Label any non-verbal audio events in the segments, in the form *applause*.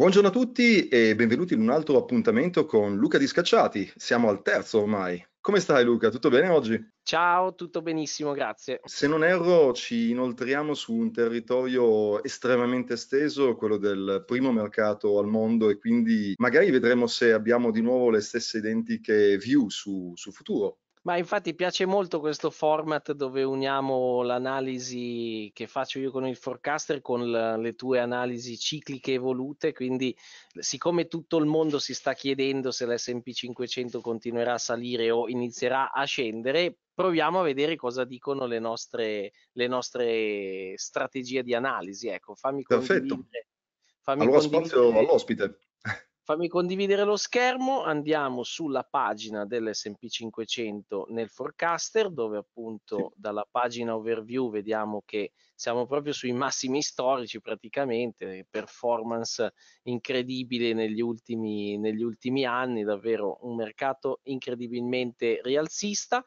Buongiorno a tutti e benvenuti in un altro appuntamento con Luca di Scacciati. Siamo al terzo ormai. Come stai Luca? Tutto bene oggi? Ciao, tutto benissimo, grazie. Se non erro, ci inoltriamo su un territorio estremamente esteso, quello del primo mercato al mondo e quindi magari vedremo se abbiamo di nuovo le stesse identiche view su, sul futuro. Ma infatti piace molto questo format dove uniamo l'analisi che faccio io con il forecaster con le tue analisi cicliche evolute, quindi siccome tutto il mondo si sta chiedendo se l'S&P 500 continuerà a salire o inizierà a scendere, proviamo a vedere cosa dicono le nostre, le nostre strategie di analisi. Ecco, fammi Perfetto. condividere. Fammi allora condividere. spazio all'ospite. Fammi condividere lo schermo, andiamo sulla pagina dell'SP500 nel forecaster dove appunto dalla pagina overview vediamo che siamo proprio sui massimi storici praticamente, performance incredibile negli ultimi, negli ultimi anni, davvero un mercato incredibilmente rialzista.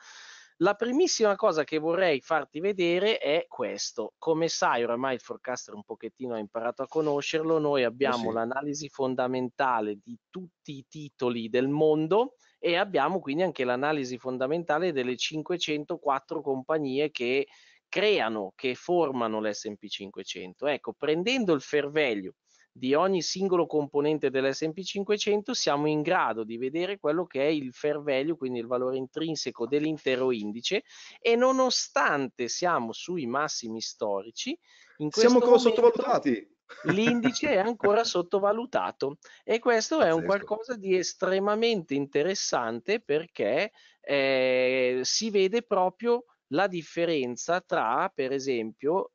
La primissima cosa che vorrei farti vedere è questo. Come sai, oramai il forecaster un pochettino ha imparato a conoscerlo, noi eh abbiamo sì. l'analisi fondamentale di tutti i titoli del mondo e abbiamo quindi anche l'analisi fondamentale delle 504 compagnie che creano, che formano l'SP 500. Ecco, prendendo il fair value di ogni singolo componente dell'S&P 500 siamo in grado di vedere quello che è il fair value, quindi il valore intrinseco dell'intero indice e nonostante siamo sui massimi storici, in siamo ancora momento, sottovalutati. L'indice è ancora sottovalutato e questo Pazzesco. è un qualcosa di estremamente interessante perché eh, si vede proprio la differenza tra, per esempio,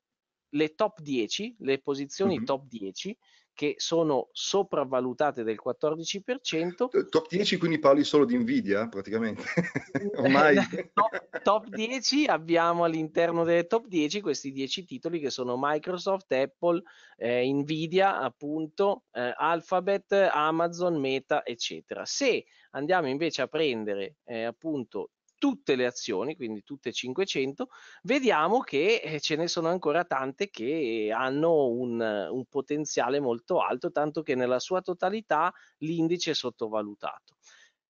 le top 10, le posizioni mm-hmm. top 10 che sono sopravvalutate del 14%. Eh, top 10 quindi parli solo di Nvidia praticamente, *laughs* ormai. Eh, top, top 10 abbiamo all'interno delle top 10 questi 10 titoli che sono Microsoft, Apple, eh, Nvidia appunto, eh, Alphabet, Amazon, Meta eccetera. Se andiamo invece a prendere eh, appunto tutte le azioni, quindi tutte 500, vediamo che eh, ce ne sono ancora tante che hanno un, un potenziale molto alto, tanto che nella sua totalità l'indice è sottovalutato.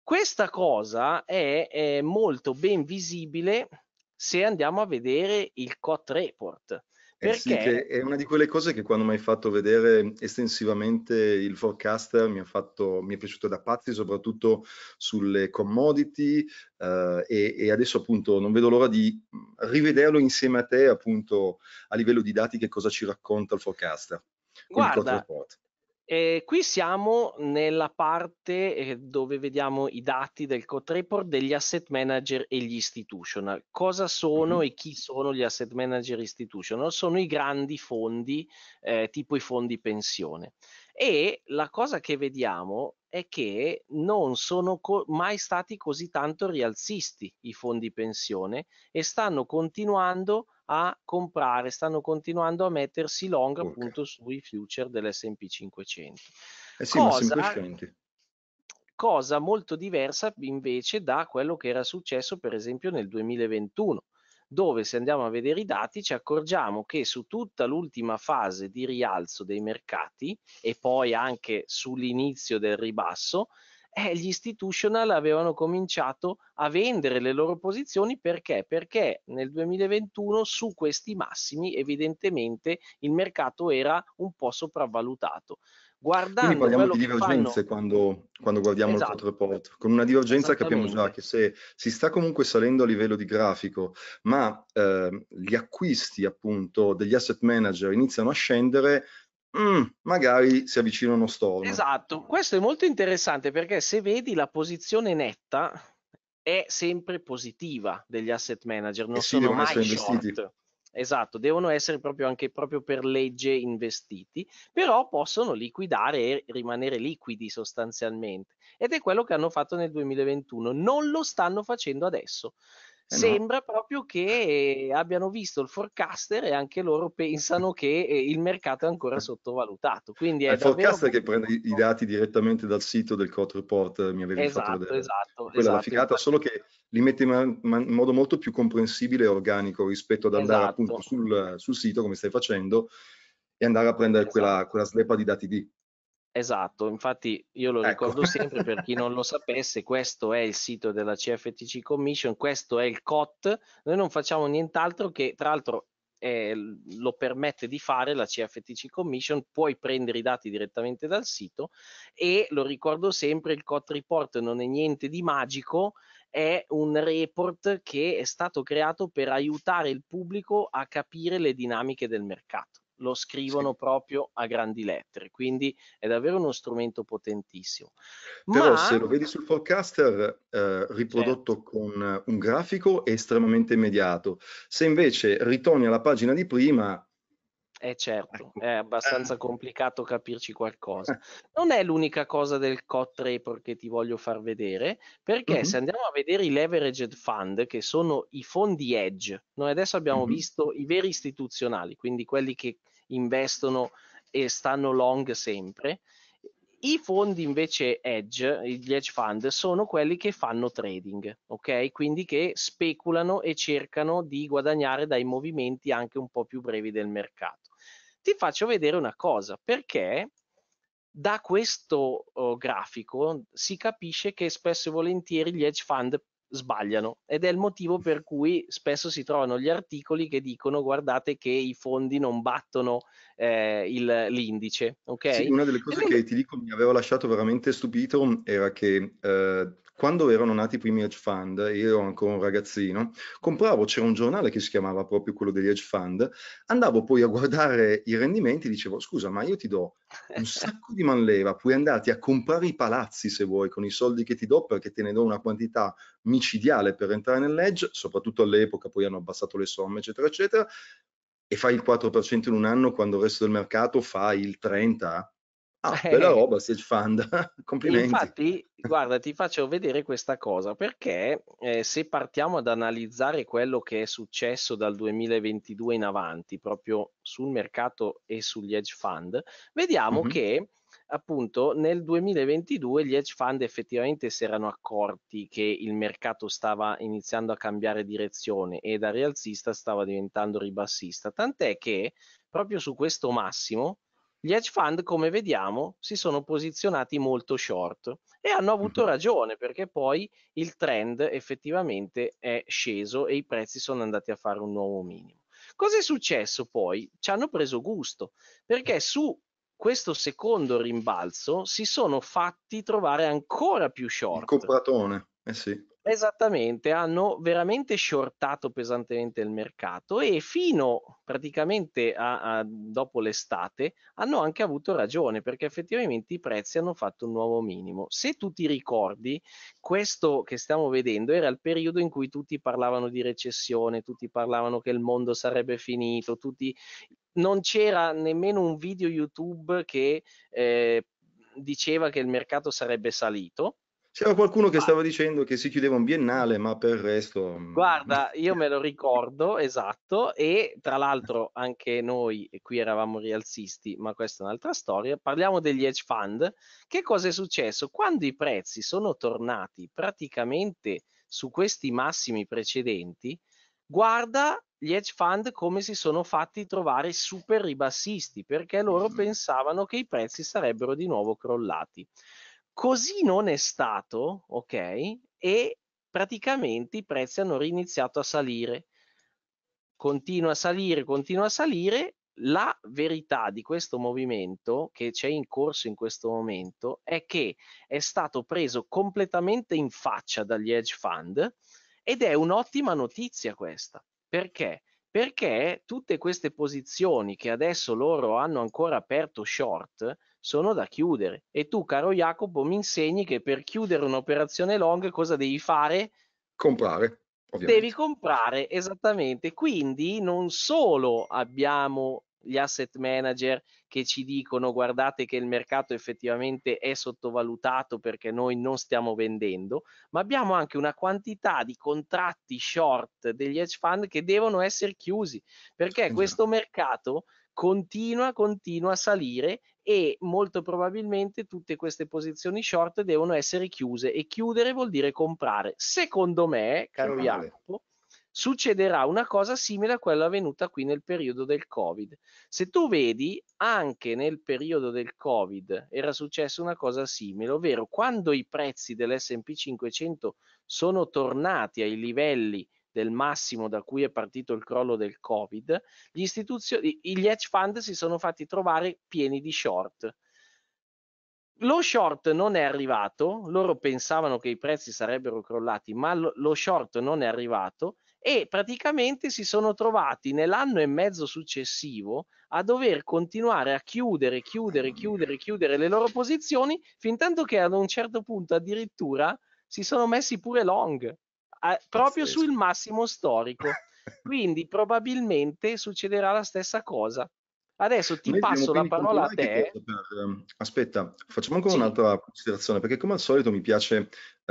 Questa cosa è, è molto ben visibile se andiamo a vedere il COT report. Perché? Eh sì, è una di quelle cose che quando mi hai fatto vedere estensivamente il forecaster mi, fatto, mi è piaciuto da pazzi, soprattutto sulle commodity eh, e, e, adesso appunto non vedo l'ora di rivederlo insieme a te appunto a livello di dati che cosa ci racconta il forecaster. Guarda, e ehm, qui siamo nella parte ehm, dove vediamo i dati del code report degli asset manager e gli institutional. Cosa sono mm-hmm. e chi sono gli asset manager institutional? Sono i grandi fondi, eh, tipo i fondi pensione. E la cosa che vediamo è che non sono co- mai stati così tanto rialzisti i fondi pensione e stanno continuando a comprare, stanno continuando a mettersi long okay. appunto sui future dell'S&P 500. Eh sì, cosa, cosa molto diversa invece da quello che era successo per esempio nel 2021 dove se andiamo a vedere i dati ci accorgiamo che su tutta l'ultima fase di rialzo dei mercati e poi anche sull'inizio del ribasso eh, gli institutional avevano cominciato a vendere le loro posizioni perché? Perché nel 2021 su questi massimi evidentemente il mercato era un po' sopravvalutato. Guardando Quindi parliamo di divergenze fanno... quando, quando, guardiamo esatto. il fatto report. Con una divergenza capiamo già che se si sta comunque salendo a livello di grafico, ma eh, gli acquisti appunto degli asset manager iniziano a scendere, Mm, magari si avvicina uno storno. Esatto, questo è molto interessante perché se vedi la posizione netta è sempre positiva degli asset manager, non eh sì, sono mai short. Esatto, devono essere proprio anche proprio per legge investiti, però possono liquidare e rimanere liquidi sostanzialmente. Ed è quello che hanno fatto nel 2021, non lo stanno facendo adesso. Eh, sembra no. proprio che abbiano visto il forecaster e anche loro pensano che eh, il mercato è ancora eh. sottovalutato. Quindi è il forecaster che prende i dati direttamente dal sito del Code Report, mi avevi esatto, fatto vedere. Esatto, Quella esatto, la figata, solo che li mette in, modo molto più comprensibile e organico rispetto ad andare esatto. appunto sul, sul, sito, come stai facendo, e andare a prendere esatto. quella, quella slepa di dati lì. Esatto, infatti io lo ecco. ricordo sempre per chi non *laughs* lo sapesse, questo è il sito della CFTC Commission, questo è il COT, noi non facciamo nient'altro che tra l'altro eh, lo permette di fare la CFTC Commission, puoi prendere i dati direttamente dal sito e lo ricordo sempre, il COT report non è niente di magico, è un report che è stato creato per aiutare il pubblico a capire le dinamiche del mercato lo scrivono sì. proprio a grandi lettere, quindi è davvero uno strumento potentissimo. Però Ma... se lo vedi sul forecaster eh, riprodotto certo. con un grafico è estremamente immediato, se invece ritorni alla pagina di prima eh certo, ecco. è abbastanza *laughs* complicato capirci qualcosa. Non è l'unica cosa del COT Report che ti voglio far vedere, perché uh-huh. se andiamo a vedere i leveraged fund, che sono i fondi edge, noi adesso abbiamo uh-huh. visto i veri istituzionali, quindi quelli che investono e stanno long sempre. I fondi invece edge, gli hedge fund, sono quelli che fanno trading, ok? Quindi che speculano e cercano di guadagnare dai movimenti anche un po' più brevi del mercato. Ti faccio vedere una cosa, perché da questo oh, grafico si capisce che spesso e volentieri gli hedge fund sbagliano ed è il motivo per cui spesso si trovano gli articoli che dicono guardate che i fondi non battono eh, il, l'indice. Okay? Sì, una delle cose e che ti dico mi aveva lasciato veramente stupito era che eh, quando erano nati i primi hedge fund, io ero ancora un ragazzino, compravo, c'era un giornale che si chiamava proprio quello degli hedge fund, andavo poi a guardare i rendimenti e dicevo, scusa, ma io ti do un *laughs* sacco di manleva, puoi andarti a comprare i palazzi se vuoi con i soldi che ti do perché te ne do una quantità micidiale per entrare nell'edge, soprattutto all'epoca poi hanno abbassato le somme, eccetera, eccetera, e fai il 4% in un anno quando il resto del mercato fa il 30%, Ah, eh, bella roba, Stage Fund, *laughs* complimenti. Infatti, guarda, ti faccio vedere questa cosa, perché eh, se partiamo ad analizzare quello che è successo dal 2022 in avanti, proprio sul mercato e sugli hedge fund, vediamo mm-hmm. che appunto nel 2022 gli hedge fund effettivamente si erano accorti che il mercato stava iniziando a cambiare direzione e da rialzista stava diventando ribassista, tant'è che proprio su questo massimo gli hedge fund, come vediamo, si sono posizionati molto short e hanno avuto mhm. ragione perché poi il trend effettivamente è sceso e i prezzi sono andati a fare un nuovo minimo. Cosa è successo poi? Ci hanno preso gusto perché su questo secondo rimbalzo si sono fatti trovare ancora più short. Il compratone, eh sì. Esattamente, hanno veramente shortato pesantemente il mercato e fino praticamente a, a, dopo l'estate hanno anche avuto ragione perché effettivamente i prezzi hanno fatto un nuovo minimo. Se tu ti ricordi, questo che stiamo vedendo era il periodo in cui tutti parlavano di recessione, tutti parlavano che il mondo sarebbe finito, tutti... non c'era nemmeno un video YouTube che eh, diceva che il mercato sarebbe salito c'era qualcuno che stava dicendo che si chiudeva un biennale, ma per il resto... Mm, guarda, *laughs* io me lo ricordo, esatto, e tra l'altro anche noi qui eravamo rialzisti, ma questa è un'altra storia. Parliamo degli hedge fund. Che cosa è successo? Quando i prezzi sono tornati praticamente su questi massimi precedenti, guarda gli hedge fund come si sono fatti trovare super ribassisti, perché loro mm. pensavano che i prezzi sarebbero di nuovo crollati. Così non è stato, ok? E praticamente i prezzi hanno riniziato a salire. Continua a salire, continua a salire. La verità di questo movimento che c'è in corso in questo momento è che è stato preso completamente in faccia dagli hedge fund ed è un'ottima notizia questa. Perché? Perché tutte queste posizioni che adesso loro hanno ancora aperto short, sono da chiudere. E tu, caro Jacopo, mi insegni che per chiudere un'operazione long cosa devi fare? Comprare. Ovviamente. Devi comprare, esattamente. Quindi non solo abbiamo gli asset manager che ci dicono guardate che il mercato effettivamente è sottovalutato perché noi non stiamo vendendo, ma abbiamo anche una quantità di contratti short degli hedge fund che devono essere chiusi perché questo mercato continua, continua a salire e molto probabilmente tutte queste posizioni short devono essere chiuse e chiudere vuol dire comprare. Secondo me, caro C'è Jacopo, succederà una cosa simile a quella avvenuta qui nel periodo del Covid. Se tu vedi, anche nel periodo del Covid era successa una cosa simile, ovvero quando i prezzi dell'SP 500 sono tornati ai livelli del massimo da cui è partito il crollo del Covid, gli, gli hedge fund si sono fatti trovare pieni di short. Lo short non è arrivato, loro pensavano che i prezzi sarebbero crollati, ma lo short non è arrivato e praticamente si sono trovati nell'anno e mezzo successivo a dover continuare a chiudere, chiudere, chiudere, chiudere le loro posizioni fin tanto che ad un certo punto addirittura si sono messi pure long a, proprio sul massimo storico. *laughs* Quindi probabilmente succederà la stessa cosa. Adesso ti Noi passo la parola a te. Per... Ehm, aspetta, facciamo ancora sì. un'altra considerazione, perché come al solito mi piace uh,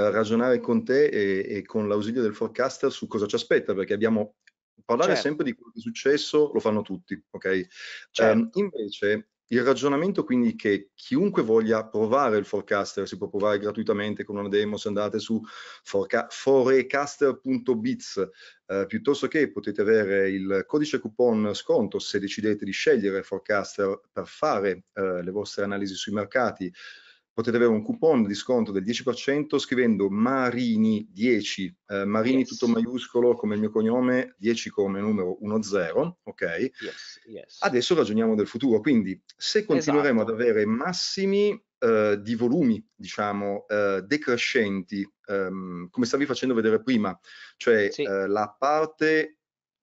ragionare con te e, e con l'ausilio del forecaster su cosa ci aspetta, perché abbiamo parlare certo. sempre di quello che è successo lo fanno tutti, ok? Ehm, certo. Um, invece il ragionamento quindi è che chiunque voglia provare il forecaster si può provare gratuitamente con una demo se andate su forecaster.biz eh, piuttosto che potete avere il codice coupon sconto se decidete di scegliere forecaster per fare eh, le vostre analisi sui mercati potete avere un coupon di sconto del 10% scrivendo Marini10, eh, Marini yes. tutto maiuscolo come il mio cognome, 10 come numero 10, ok? Yes, yes. Adesso ragioniamo del futuro, quindi se continueremo esatto. ad avere massimi eh, di volumi, diciamo, eh, decrescenti, ehm, come stavi facendo vedere prima, cioè sì. Eh, la parte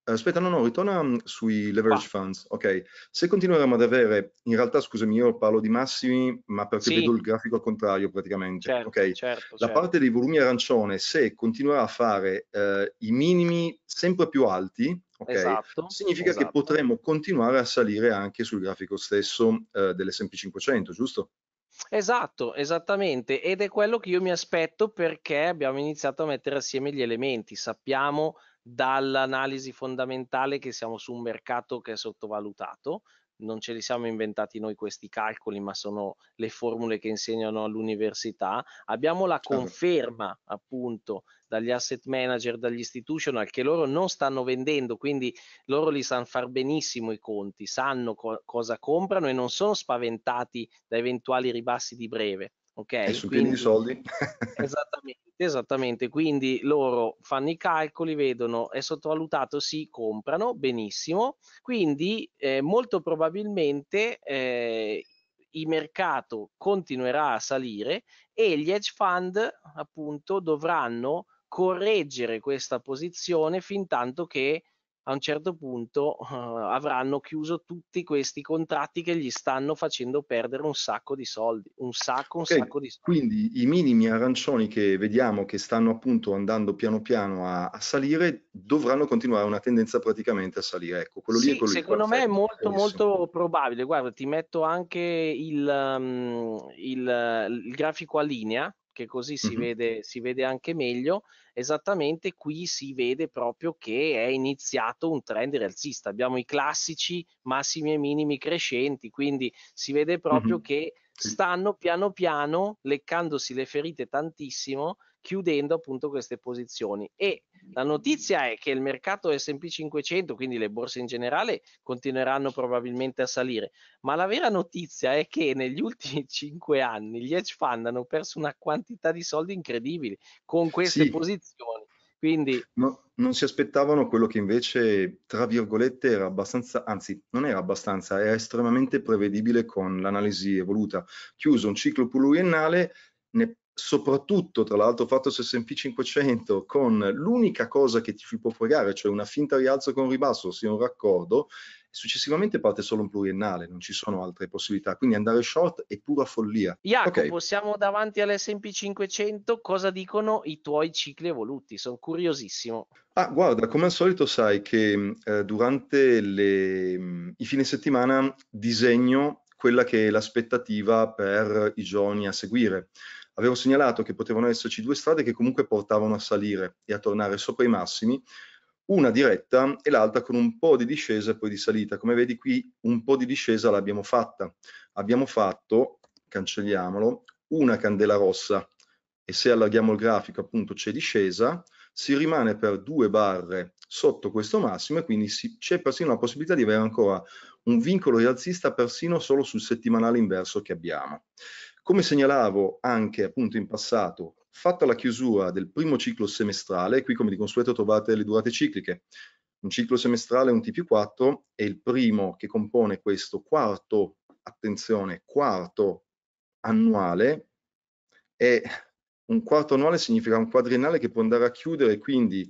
eh, aspetta, no, no, ritorna mm, sui leverage ah. funds. Ok, se continueremo ad avere, in realtà, scusami, io parlo di massimi, ma perché sì. vedo il grafico al contrario praticamente. Certo, okay. certo, La certo. parte dei volumi arancione, se continuerà a fare eh, i minimi sempre più alti, ok, esatto, significa esatto. che potremo continuare a salire anche sul grafico stesso eh, dell'S&P 500, giusto? Esatto, esattamente, ed è quello che io mi aspetto perché abbiamo iniziato a mettere assieme gli elementi, sappiamo dall'analisi fondamentale che siamo su un mercato che è sottovalutato. Non ce li siamo inventati noi questi calcoli, ma sono le formule che insegnano all'università. Abbiamo la conferma appunto dagli asset manager, dagli institutional, che loro non stanno vendendo, quindi loro li sanno far benissimo i conti, sanno co- cosa comprano e non sono spaventati da eventuali ribassi di breve Ok, e su quindi, i soldi? *laughs* esattamente, esattamente. Quindi loro fanno i calcoli, vedono è sottovalutato, si comprano benissimo. Quindi eh, molto probabilmente eh, il mercato continuerà a salire e gli hedge fund appunto dovranno correggere questa posizione fin tanto che a un certo punto uh, avranno chiuso tutti questi contratti che gli stanno facendo perdere un sacco di soldi, un sacco, un okay, sacco di soldi. Quindi i minimi arancioni che vediamo che stanno appunto andando piano piano a, a salire dovranno continuare una tendenza praticamente a salire. Ecco, quello sì, lì è quello Secondo me è molto molto probabile. Guarda, ti metto anche il, um, il, il grafico a linea perché così si, mm-hmm. vede, si vede anche meglio. Esattamente qui si vede proprio che è iniziato un trend rialzista. Abbiamo i classici massimi e minimi crescenti, quindi si vede proprio mm-hmm. che stanno piano piano leccandosi le ferite tantissimo chiudendo appunto queste posizioni. E la notizia è che il mercato SP 500, quindi le borse in generale, continueranno probabilmente a salire, ma la vera notizia è che negli ultimi *laughs* cinque anni gli hedge fund hanno perso una quantità di soldi incredibili con queste sì. posizioni. Quindi... No, non si aspettavano quello che invece, tra virgolette, era abbastanza, anzi non era abbastanza, era estremamente prevedibile con l'analisi evoluta. Chiuso un ciclo pluriennale, ne soprattutto tra l'altro fatto su S&P 500 con l'unica cosa che ti può fregare, cioè una finta rialzo con ribasso, ossia un raccordo, successivamente parte solo un pluriennale, non ci sono altre possibilità, quindi andare short è pura follia. Jacopo, okay. siamo davanti all'S&P 500, cosa dicono i tuoi cicli evoluti? Sono curiosissimo. Ah, guarda, come al solito sai che mm, eh, durante le, mm, i fine settimana disegno quella che è l'aspettativa per i giorni a seguire avevo segnalato che potevano esserci due strade che comunque portavano a salire e a tornare sopra i massimi, una diretta e l'altra con un po' di discesa e poi di salita. Come vedi qui un po' di discesa l'abbiamo fatta. Abbiamo fatto, cancelliamolo, una candela rossa e se allarghiamo il grafico appunto c'è discesa, si rimane per due barre sotto questo massimo e quindi c'è persino la possibilità di avere ancora un vincolo rialzista persino solo sul settimanale inverso che abbiamo. Come segnalavo anche appunto in passato, fatta la chiusura del primo ciclo semestrale, qui come di consueto trovate le durate cicliche, un ciclo semestrale un T più 4 e il primo che compone questo quarto, attenzione, quarto annuale è un quarto annuale significa un quadriennale che può andare a chiudere, quindi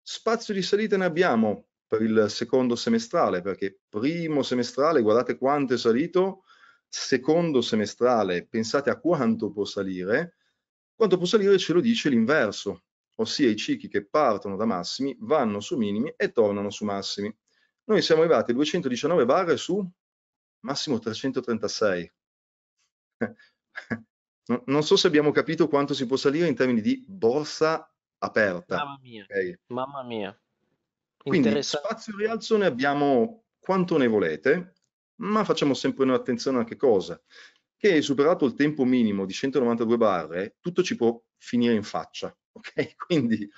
spazio di salita ne abbiamo per il secondo semestrale, perché primo semestrale, guardate quanto è salito, secondo semestrale, pensate a quanto può salire, quanto può salire ce lo dice l'inverso, ossia i cicli che partono da massimi, vanno su minimi e tornano su massimi. Noi siamo arrivati a 219 barre su massimo 336. *laughs* non so se abbiamo capito quanto si può salire in termini di borsa aperta. Mamma mia, okay. mamma mia. Quindi spazio rialzo ne abbiamo quanto ne volete, ma facciamo sempre noi attenzione a che cosa? Che superato il tempo minimo di 192 barre, tutto ci può finire in faccia, *laughs* ok? Quindi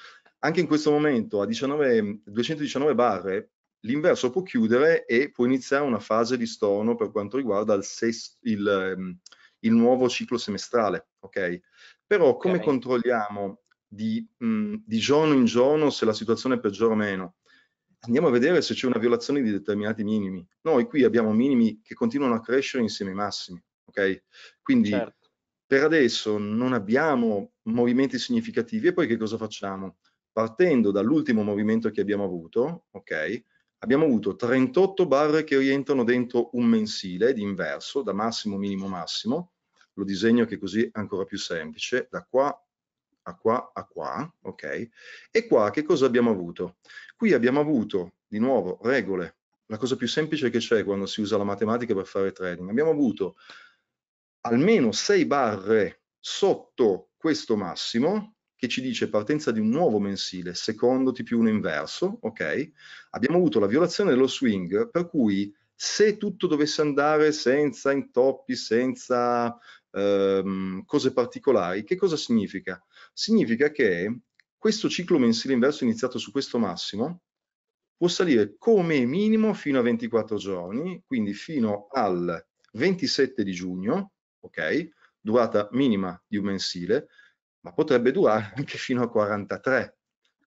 anche in questo momento a 19, 219 barre l'inverso può chiudere e può iniziare una fase di storno per quanto riguarda il, sesto, il, ehm, il nuovo ciclo semestrale, ok? Però come okay. controlliamo di, mh, di giorno in giorno se la situazione è peggiore o meno? andiamo a vedere se c'è una violazione di determinati minimi. Noi qui abbiamo minimi che continuano a crescere insieme ai massimi, ok? Quindi certo. per adesso non abbiamo movimenti significativi e poi che cosa facciamo? Partendo dall'ultimo movimento che abbiamo avuto, ok? Abbiamo avuto 38 barre che rientrano dentro un mensile di inverso, da massimo, minimo, massimo. Lo disegno che così è ancora più semplice, da qua a qua, a qua, ok? E qua che cosa abbiamo avuto? Qui abbiamo avuto, di nuovo, regole, la cosa più semplice che c'è quando si usa la matematica per fare trading. Abbiamo avuto almeno 6 barre sotto questo massimo, che ci dice partenza di un nuovo mensile, secondo T più 1 inverso, ok? Abbiamo avuto la violazione dello swing, per cui se tutto dovesse andare senza intoppi, senza ehm, cose particolari, che cosa significa? significa che questo ciclo mensile inverso iniziato su questo massimo può salire come minimo fino a 24 giorni, quindi fino al 27 di giugno, ok? Durata minima di un mensile, ma potrebbe durare anche fino a 43.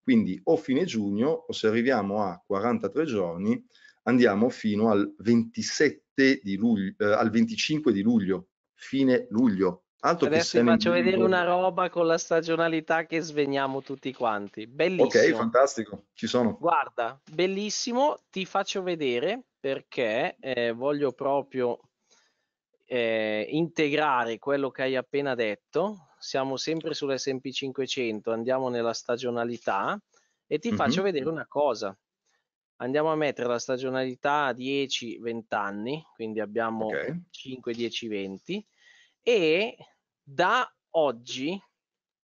Quindi o fine giugno o se arriviamo a 43 giorni andiamo fino al 27 di luglio, eh, al 25 di luglio, fine luglio, Altro Adesso vi faccio vedere una roba con la stagionalità che sveniamo tutti quanti. Bellissimo. Ok, fantastico, ci sono. Guarda, bellissimo, ti faccio vedere perché eh, voglio proprio eh, integrare quello che hai appena detto. Siamo sempre sull'SP500, andiamo nella stagionalità e ti mm -hmm. faccio mhm. vedere una cosa. Andiamo a mettere la stagionalità a 10-20 anni, quindi abbiamo okay. 5, 10, 20 e da oggi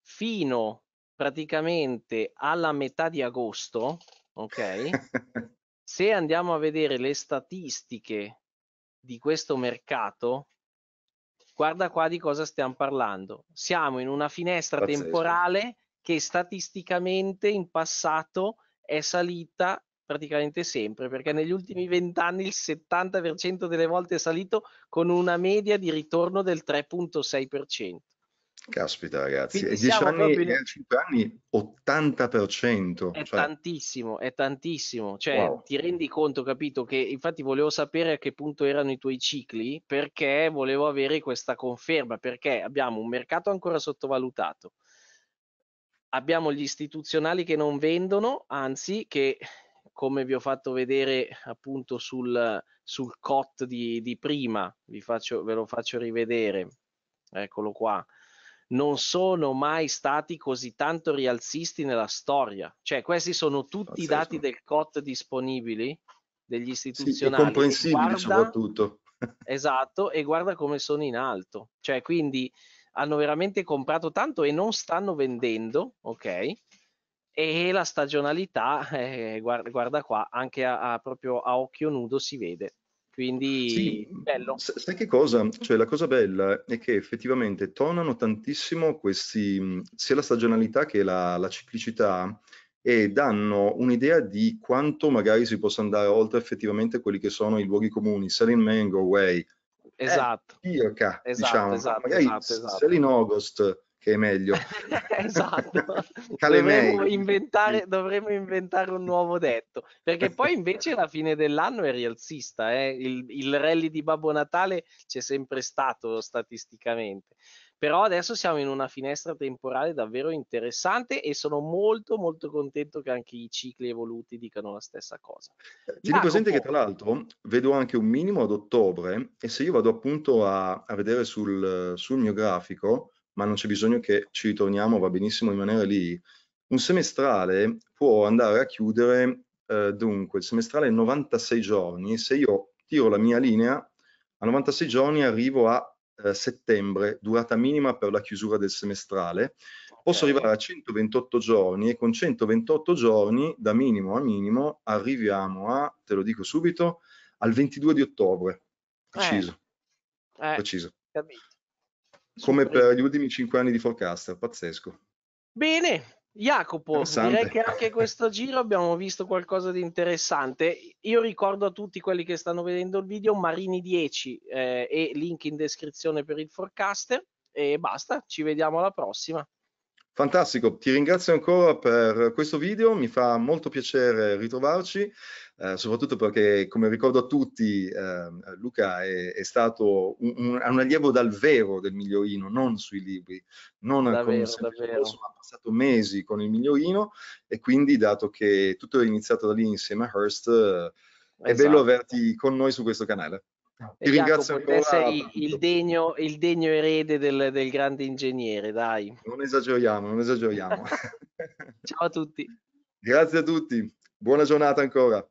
fino praticamente alla metà di agosto, ok? se andiamo a vedere le statistiche di questo mercato, guarda qua di cosa stiamo parlando. Siamo in una finestra Pazzesco. temporale che statisticamente in passato è salita praticamente sempre, perché negli ultimi vent'anni il 70% delle volte è salito con una media di ritorno del 3.6%. Caspita ragazzi, e 10 anni, proprio... In... 5 anni 80%. È cioè... tantissimo, è tantissimo, cioè wow. ti rendi conto, capito, che infatti volevo sapere a che punto erano i tuoi cicli perché volevo avere questa conferma, perché abbiamo un mercato ancora sottovalutato, abbiamo gli istituzionali che non vendono, anzi che come vi ho fatto vedere appunto sul, sul COT di, di prima, faccio, ve lo faccio rivedere, eccolo qua, non sono mai stati così tanto rialzisti nella storia. Cioè, questi sono tutti i dati del COT disponibili degli istituzionali. Sì, comprensibili guarda, soprattutto. *laughs* Esatto, e guarda come sono in alto. Cioè, quindi hanno veramente comprato tanto e non stanno vendendo, ok? e la stagionalità, eh, guarda, guarda, qua, anche a, a, proprio a occhio nudo si vede. Quindi sì, bello. Sai che cosa? Cioè, la cosa bella è che effettivamente tonano tantissimo questi, sia la stagionalità che la, la ciclicità e danno un'idea di quanto magari si possa andare oltre effettivamente quelli che sono i luoghi comuni, Selling Mango Way. Eh, esatto. Eh, circa, esatto, diciamo. esatto, magari esatto, esatto. Selling August che è meglio. *laughs* esatto. *laughs* dovremmo, inventare, dovremmo inventare, un nuovo detto, perché poi invece la fine dell'anno è rialzista, eh? il, il rally di Babbo Natale c'è sempre stato statisticamente però adesso siamo in una finestra temporale davvero interessante e sono molto molto contento che anche i cicli evoluti dicano la stessa cosa. Tieni presente che tra l'altro vedo anche un minimo ad ottobre e se io vado appunto a, a vedere sul, sul, mio grafico ma non c'è bisogno che ci ritorniamo, va benissimo rimanere lì. Un semestrale può andare a chiudere, eh, dunque, il semestrale è 96 giorni, se io tiro la mia linea, a 96 giorni arrivo a eh, settembre, durata minima per la chiusura del semestrale, posso okay. arrivare a 128 giorni e con 128 giorni, da minimo a minimo, arriviamo a, te lo dico subito, al 22 di ottobre, preciso. Eh. Eh. preciso. Capito. Come per gli ultimi cinque anni di Forecaster, pazzesco. Bene, Jacopo, direi che anche questo giro abbiamo visto qualcosa di interessante. Io ricordo a tutti quelli che stanno vedendo il video Marini 10 eh, e link in descrizione per il forecaster e basta, ci vediamo alla prossima. Fantastico, ti ringrazio ancora per questo video, mi fa molto piacere ritrovarci eh, soprattutto perché, come ricordo a tutti, eh, Luca è, è stato un, un, un, allievo dal vero del migliorino, non sui libri, non davvero, ha passato mesi con il migliorino e quindi, dato che tutto è iniziato da lì insieme a Hearst, esatto. è bello esatto. averti con noi su questo canale. Ah. Ti esatto, ringrazio ancora. Sei il degno, il degno erede del, del, grande ingegnere, dai. Non esageriamo, non esageriamo. *laughs* Ciao a tutti. Grazie a tutti, buona giornata ancora.